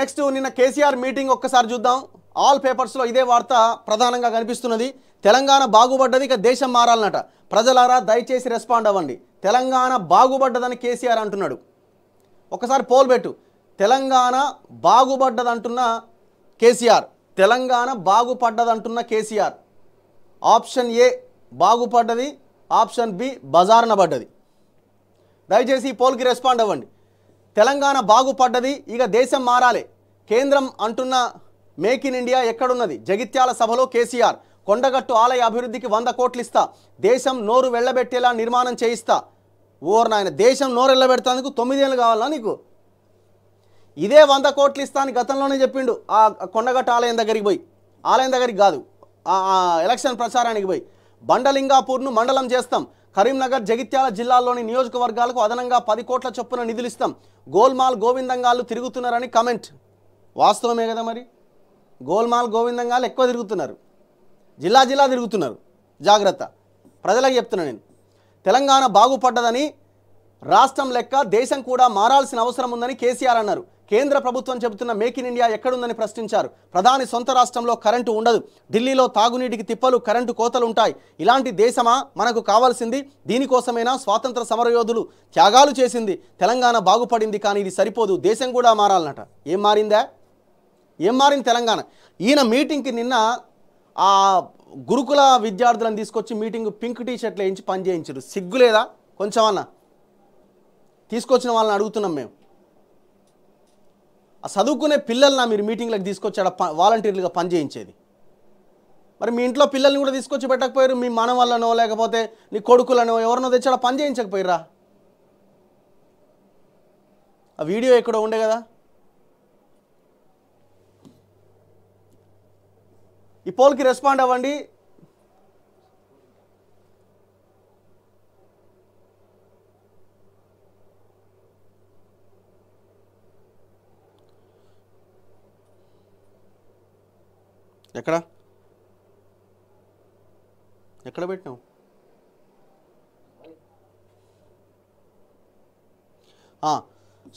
next నిన్న KCR meeting ఒక్కసారి చూద్దాం ఆల్ పేపర్స్లో ఇదే వార్త ప్రధానంగా కనిపిస్తున్నది తెలంగాణ బాగుపడ్డది ఇక దేశం మారాలన్నట ప్రజలారా దయచేసి రెస్పాండ్ అవ్వండి తెలంగాణ బాగుపడ్డదని కేసీఆర్ అంటున్నాడు ఒకసారి పోల్ పెట్టు తెలంగాణ బాగుపడ్డదంటున్న కేసీఆర్ తెలంగాణ బాగుపడ్డదంటున్న కేసీఆర్ ఆప్షన్ ఏ బాగుపడ్డది ఆప్షన్ బి బజార్న పడ్డది దయచేసి ఈ పోల్కి రెస్పాండ్ అవ్వండి తెలంగాణ బాగుపడ్డది ఇక దేశం మారాలి కేంద్రం అంటున్న మేక్ ఇన్ ఇండియా ఎక్కడున్నది జగిత్యాల సభలో కేసీఆర్ కొండగట్టు ఆలయ అభివృద్ధికి వంద కోట్లు ఇస్తా దేశం నోరు వెళ్ళబెట్టేలా నిర్మాణం చేయిస్తా ఓరు నాయన దేశం నోరు వెళ్ళబెడతానికి తొమ్మిదేళ్ళు కావాలా నీకు ఇదే వంద కోట్లు ఇస్తా అని గతంలోనే చెప్పిండు ఆ కొండగట్టు ఆలయం దగ్గరికి పోయి ఆలయం దగ్గరికి కాదు ఎలక్షన్ ప్రచారానికి పోయి బండలింగాపూర్ను మండలం చేస్తాం కరీంనగర్ జగిత్యాల జిల్లాలోని నియోజకవర్గాలకు అదనంగా పది కోట్ల చొప్పున నిధులిస్తాం గోల్మాల్ గోవిందంగాళ్ళు తిరుగుతున్నారని కమెంట్ వాస్తవమే కదా మరి గోల్మాల్ గోవిందంగాలు ఎక్కువ తిరుగుతున్నారు జిల్లా జిల్లా తిరుగుతున్నారు జాగ్రత్త ప్రజలకు చెప్తున్నా నేను తెలంగాణ బాగుపడ్డదని రాష్ట్రం లెక్క దేశం కూడా మారాల్సిన అవసరం ఉందని కేసీఆర్ అన్నారు కేంద్ర ప్రభుత్వం చెబుతున్న మేక్ ఇన్ ఇండియా ఎక్కడుందని ప్రశ్నించారు ప్రధాని సొంత రాష్ట్రంలో కరెంటు ఉండదు ఢిల్లీలో తాగునీటికి తిప్పలు కరెంటు కోతలు ఉంటాయి ఇలాంటి దేశమా మనకు కావాల్సింది దీనికోసమైనా స్వాతంత్ర సమరయోధులు త్యాగాలు చేసింది తెలంగాణ బాగుపడింది కానీ ఇది సరిపోదు దేశం కూడా మారాలన్నట ఏం మారిందా ఏం మారింది తెలంగాణ ఈయన మీటింగ్కి నిన్న ఆ గురుకుల విద్యార్థులను తీసుకొచ్చి మీటింగ్ పింక్ టీ షర్ట్లు వేయించి పనిచేయించారు సిగ్గులేదా కొంచెం అన్న తీసుకొచ్చిన వాళ్ళని అడుగుతున్నాం మేము చదువుకునే పిల్లల్ని మీరు మీటింగ్లకు అక్కడ వాలంటీర్లుగా పనిచేయించేది మరి మీ ఇంట్లో పిల్లల్ని కూడా తీసుకొచ్చి పెట్టకపోయారు మీ మనవాళ్ళనో లేకపోతే నీ కొడుకులనో ఎవరినో తెచ్చాడా పని చేయించకపోయిరా ఆ వీడియో ఎక్కడో ఉండే కదా ఈ పోల్కి రెస్పాండ్ అవ్వండి ఎక్కడ ఎక్కడ పెట్టినావు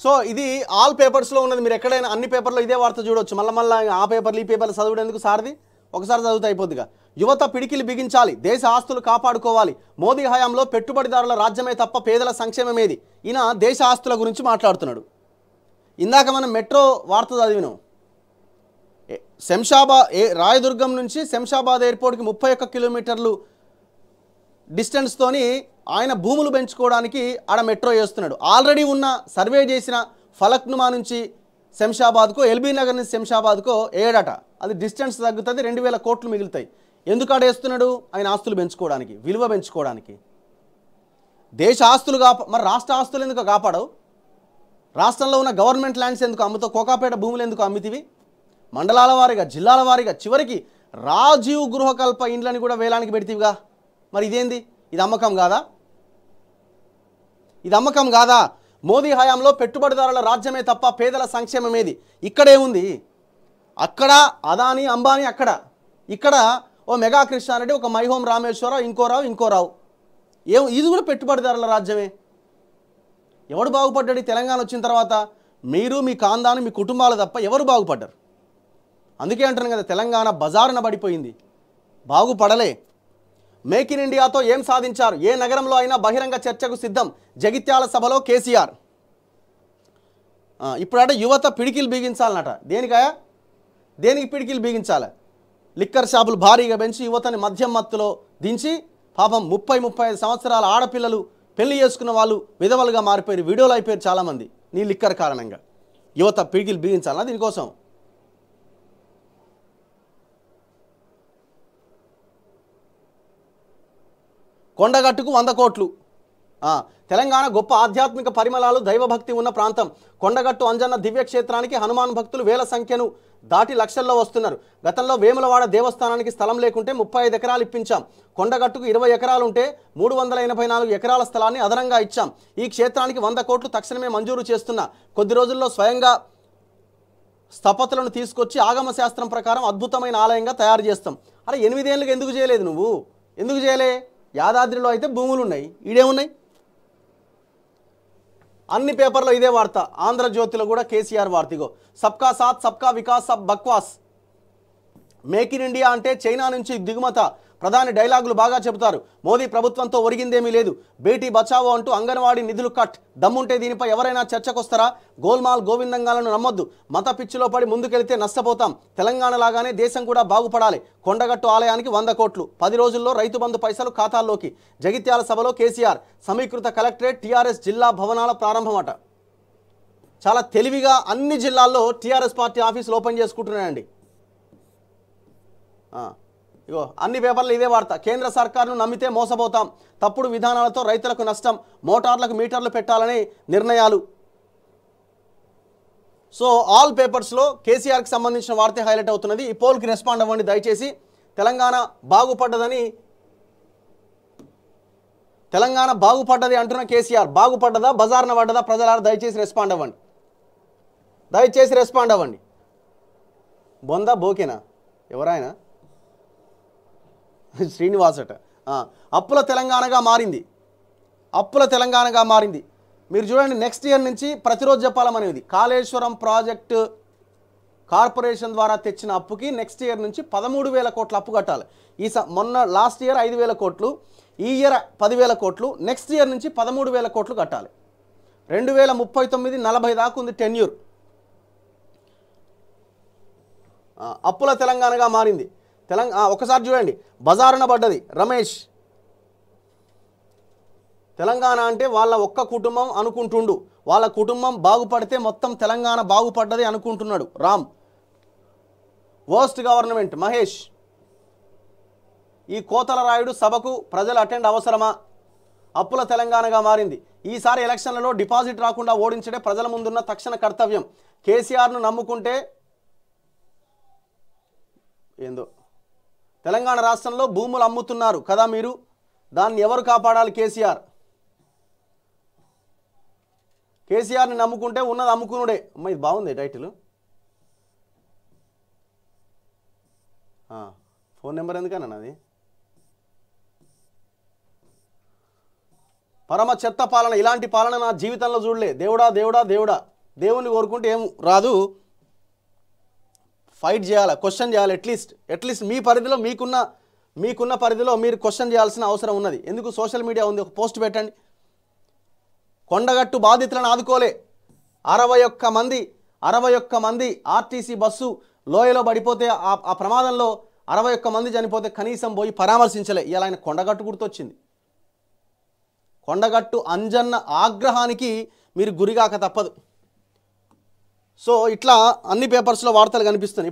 సో ఇది ఆల్ పేపర్స్లో ఉన్నది మీరు ఎక్కడైనా అన్ని పేపర్లో ఇదే వార్త చూడవచ్చు మళ్ళీ మళ్ళీ ఆ పేపర్లు ఈ పేపర్లు చదువుడేందుకు సార్ది ఒకసారి చదువుతా అయిపోద్దిగా యువత పిడికిలు బిగించాలి దేశ ఆస్తులు కాపాడుకోవాలి మోదీ హయాంలో పెట్టుబడిదారుల రాజ్యమే తప్ప పేదల సంక్షేమమేది ఈయన దేశ ఆస్తుల గురించి మాట్లాడుతున్నాడు ఇందాక మనం మెట్రో వార్త చదివినాం శంషాబాద్ ఏ రాయదుర్గం నుంచి శంషాబాద్ ఎయిర్పోర్ట్కి ముప్పై ఒక్క కిలోమీటర్లు డిస్టెన్స్తోని ఆయన భూములు పెంచుకోవడానికి ఆడ మెట్రో వేస్తున్నాడు ఆల్రెడీ ఉన్న సర్వే చేసిన ఫలక్నుమా నుంచి శంషాబాద్కో ఎల్బీ నగర్ నుంచి శంషాబాద్కో ఏడట అది డిస్టెన్స్ తగ్గుతుంది రెండు వేల కోట్లు మిగులుతాయి ఎందుకు ఆడేస్తున్నాడు ఆయన ఆస్తులు పెంచుకోవడానికి విలువ పెంచుకోవడానికి దేశ ఆస్తులు కాప మరి రాష్ట్ర ఆస్తులు ఎందుకు కాపాడవు రాష్ట్రంలో ఉన్న గవర్నమెంట్ ల్యాండ్స్ ఎందుకు అమ్ముతావు కోకాపేట భూములు ఎందుకు అమ్మితివి మండలాల వారీగా జిల్లాల వారీగా చివరికి రాజీవ్ గృహకల్ప ఇండ్లని కూడా వేలానికి పెడితేవిగా మరి ఇదేంది ఇది అమ్మకం కాదా ఇది అమ్మకం కాదా మోదీ హయాంలో పెట్టుబడిదారుల రాజ్యమే తప్ప పేదల సంక్షేమమేది ఇక్కడే ఉంది అక్కడ అదాని అంబానీ అక్కడ ఇక్కడ ఓ మెగా కృష్ణారెడ్డి ఒక మైహోం రామేశ్వరరావు ఇంకో రావు ఇంకో రావు ఏం ఇది కూడా పెట్టుబడిదారుల రాజ్యమే ఎవడు బాగుపడ్డాడు తెలంగాణ వచ్చిన తర్వాత మీరు మీ కాందాను మీ కుటుంబాలు తప్ప ఎవరు బాగుపడ్డారు అందుకే అంటున్నాను కదా తెలంగాణ బజారున పడిపోయింది బాగుపడలే మేక్ ఇన్ ఇండియాతో ఏం సాధించారు ఏ నగరంలో అయినా బహిరంగ చర్చకు సిద్ధం జగిత్యాల సభలో కేసీఆర్ ఇప్పుడట యువత పిడికిలు బిగించాలన్నట దేనికాయ దేనికి పిడికిలు బిగించాలి లిక్కర్ షాపులు భారీగా పెంచి యువతని మద్యం మత్తులో దించి పాపం ముప్పై ముప్పై ఐదు సంవత్సరాల ఆడపిల్లలు పెళ్లి చేసుకున్న వాళ్ళు విధవలుగా మారిపోయారు వీడియోలు అయిపోయారు చాలామంది నీ లిక్కర్ కారణంగా యువత పిడికిలు బిగించాలన్నా దీనికోసం కొండగట్టుకు వంద కోట్లు తెలంగాణ గొప్ప ఆధ్యాత్మిక పరిమళాలు దైవభక్తి ఉన్న ప్రాంతం కొండగట్టు అంజన్న దివ్యక్షేత్రానికి హనుమాన్ భక్తులు వేల సంఖ్యను దాటి లక్షల్లో వస్తున్నారు గతంలో వేములవాడ దేవస్థానానికి స్థలం లేకుంటే ముప్పై ఐదు ఎకరాలు ఇప్పించాం కొండగట్టుకు ఇరవై ఎకరాలు ఉంటే మూడు వందల ఎనభై నాలుగు ఎకరాల స్థలాన్ని అదనంగా ఇచ్చాం ఈ క్షేత్రానికి వంద కోట్లు తక్షణమే మంజూరు చేస్తున్నా కొద్ది రోజుల్లో స్వయంగా స్థపతులను తీసుకొచ్చి ఆగమ శాస్త్రం ప్రకారం అద్భుతమైన ఆలయంగా తయారు చేస్తాం అరే ఎనిమిదేళ్ళకి ఎందుకు చేయలేదు నువ్వు ఎందుకు చేయలే యాదాద్రిలో అయితే భూములు ఉన్నాయి ఈడేమున్నాయి అన్ని పేపర్లో ఇదే వార్త ఆంధ్రజ్యోతిలో కూడా కేసీఆర్ వార్తిగో సబ్కా సాత్ సబ్కా వికాస్ సబ్ బక్వాస్ మేక్ ఇన్ ఇండియా అంటే చైనా నుంచి దిగుమత ప్రధాని డైలాగులు బాగా చెబుతారు మోదీ ప్రభుత్వంతో ఒరిగిందేమీ లేదు బేటీ బచావో అంటూ అంగన్వాడీ నిధులు కట్ దమ్ముంటే దీనిపై ఎవరైనా చర్చకొస్తారా గోల్మాల్ గోవిందంగాలను నమ్మొద్దు మత పిచ్చిలో పడి ముందుకెళ్తే నష్టపోతాం తెలంగాణ లాగానే దేశం కూడా బాగుపడాలి కొండగట్టు ఆలయానికి వంద కోట్లు పది రోజుల్లో రైతు బంధు పైసలు ఖాతాల్లోకి జగిత్యాల సభలో కేసీఆర్ సమీకృత కలెక్టరేట్ టీఆర్ఎస్ జిల్లా భవనాల ప్రారంభమట చాలా తెలివిగా అన్ని జిల్లాల్లో టీఆర్ఎస్ పార్టీ ఆఫీసులు ఓపెన్ చేసుకుంటున్నాయండి ఇగో అన్ని పేపర్లు ఇదే వార్త కేంద్ర సర్కార్ను నమ్మితే మోసపోతాం తప్పుడు విధానాలతో రైతులకు నష్టం మోటార్లకు మీటర్లు పెట్టాలని నిర్ణయాలు సో ఆల్ పేపర్స్లో కేసీఆర్కి సంబంధించిన వార్త హైలైట్ అవుతున్నది ఈ పోల్కి రెస్పాండ్ అవ్వండి దయచేసి తెలంగాణ బాగుపడ్డదని తెలంగాణ బాగుపడ్డది అంటున్న కేసీఆర్ బాగుపడ్డదా బజార్న పడ్డదా ప్రజలారా దయచేసి రెస్పాండ్ అవ్వండి దయచేసి రెస్పాండ్ అవ్వండి బొందా బోకేనా ఎవరాయనా శ్రీనివాసట అప్పుల తెలంగాణగా మారింది అప్పుల తెలంగాణగా మారింది మీరు చూడండి నెక్స్ట్ ఇయర్ నుంచి ప్రతిరోజు చెప్పాలనేది కాళేశ్వరం ప్రాజెక్టు కార్పొరేషన్ ద్వారా తెచ్చిన అప్పుకి నెక్స్ట్ ఇయర్ నుంచి పదమూడు వేల కోట్లు అప్పు కట్టాలి ఈ మొన్న లాస్ట్ ఇయర్ ఐదు వేల కోట్లు ఈ ఇయర్ పదివేల కోట్లు నెక్స్ట్ ఇయర్ నుంచి పదమూడు వేల కోట్లు కట్టాలి రెండు వేల ముప్పై తొమ్మిది నలభై దాకా ఉంది టెన్యూర్ అప్పుల తెలంగాణగా మారింది తెలంగాణ ఒకసారి చూడండి బజారున పడ్డది రమేష్ తెలంగాణ అంటే వాళ్ళ ఒక్క కుటుంబం అనుకుంటుండు వాళ్ళ కుటుంబం బాగుపడితే మొత్తం తెలంగాణ బాగుపడ్డది అనుకుంటున్నాడు రామ్ వర్స్ట్ గవర్నమెంట్ మహేష్ ఈ కోతల రాయుడు సభకు ప్రజలు అటెండ్ అవసరమా అప్పుల తెలంగాణగా మారింది ఈసారి ఎలక్షన్లలో డిపాజిట్ రాకుండా ఓడించడే ప్రజల ముందున్న తక్షణ కర్తవ్యం కేసీఆర్ను నమ్ముకుంటే తెలంగాణ రాష్ట్రంలో భూములు అమ్ముతున్నారు కదా మీరు దాన్ని ఎవరు కాపాడాలి కేసీఆర్ కేసీఆర్ని నమ్ముకుంటే ఉన్నది అమ్ముకునుడే అమ్మా ఇది బాగుంది టైటిల్ ఫోన్ నెంబర్ ఎందుకన్నా అది పరమ చెత్త పాలన ఇలాంటి పాలన నా జీవితంలో చూడలే దేవుడా దేవుడా దేవుడా దేవుణ్ణి కోరుకుంటే ఏం రాదు ఫైట్ చేయాలి క్వశ్చన్ చేయాలి అట్లీస్ట్ అట్లీస్ట్ మీ పరిధిలో మీకున్న మీకున్న పరిధిలో మీరు క్వశ్చన్ చేయాల్సిన అవసరం ఉన్నది ఎందుకు సోషల్ మీడియా ఉంది ఒక పోస్ట్ పెట్టండి కొండగట్టు బాధితులను ఆదుకోలే అరవై ఒక్క మంది అరవై ఒక్క మంది ఆర్టీసీ బస్సు లోయలో పడిపోతే ఆ ప్రమాదంలో అరవై ఒక్క మంది చనిపోతే కనీసం పోయి పరామర్శించలే ఇలా ఆయన కొండగట్టు గుర్తొచ్చింది కొండగట్టు అంజన్న ఆగ్రహానికి మీరు గురిగాక తప్పదు సో ఇట్లా అన్ని పేపర్స్లో వార్తలు కనిపిస్తున్నాయి